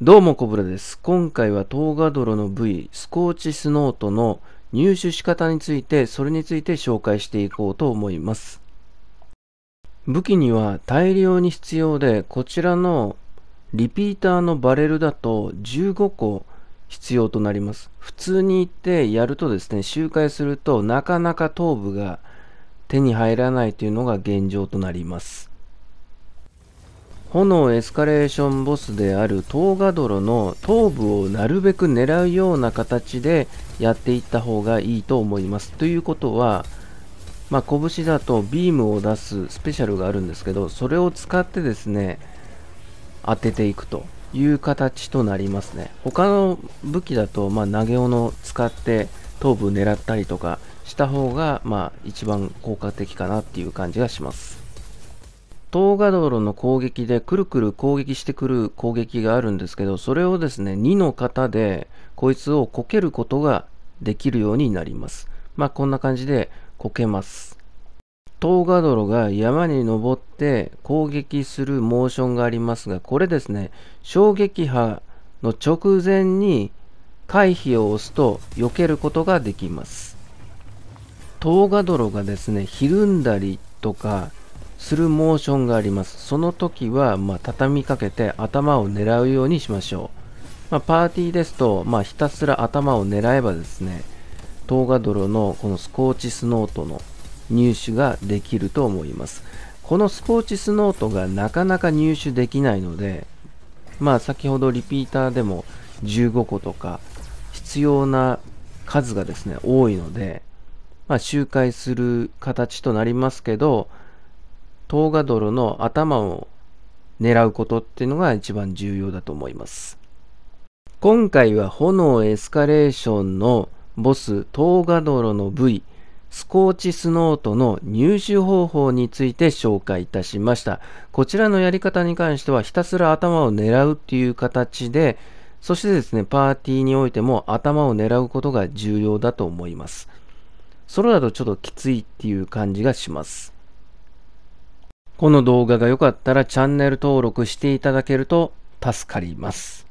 どうも、コブラです。今回はトウガドロの部位、スコーチスノートの入手仕方について、それについて紹介していこうと思います。武器には大量に必要で、こちらのリピーターのバレルだと15個必要となります。普通に行ってやるとですね、周回するとなかなか頭部が手に入らないというのが現状となります。炎エスカレーションボスであるトウガドロの頭部をなるべく狙うような形でやっていった方がいいと思います。ということは、まあ、拳だとビームを出すスペシャルがあるんですけど、それを使ってですね、当てていくという形となりますね。他の武器だと、まあ、投げ斧を使って頭部狙ったりとかした方が、まあ、一番効果的かなっていう感じがします。東ガドロの攻撃でくるくる攻撃してくる攻撃があるんですけど、それをですね、2の型でこいつをこけることができるようになります。まあこんな感じでこけます。東ガドロが山に登って攻撃するモーションがありますが、これですね、衝撃波の直前に回避を押すと避けることができます。東ガドロがですね、ひるんだりとかするモーションがあります。その時は、まあ、畳みかけて頭を狙うようにしましょう。まあ、パーティーですと、まあ、ひたすら頭を狙えばですね、トウガドロのこのスコーチスノートの入手ができると思います。このスコーチスノートがなかなか入手できないので、まあ先ほどリピーターでも15個とか必要な数がですね、多いので、まあ、周回する形となりますけど、トウガドロの頭を狙うことっていうのが一番重要だと思います。今回は炎エスカレーションのボストウガドロの部位スコーチスノートの入手方法について紹介いたしました。こちらのやり方に関してはひたすら頭を狙うっていう形で、そしてですね、パーティーにおいても頭を狙うことが重要だと思います。それだとちょっときついっていう感じがします。この動画が良かったらチャンネル登録していただけると助かります。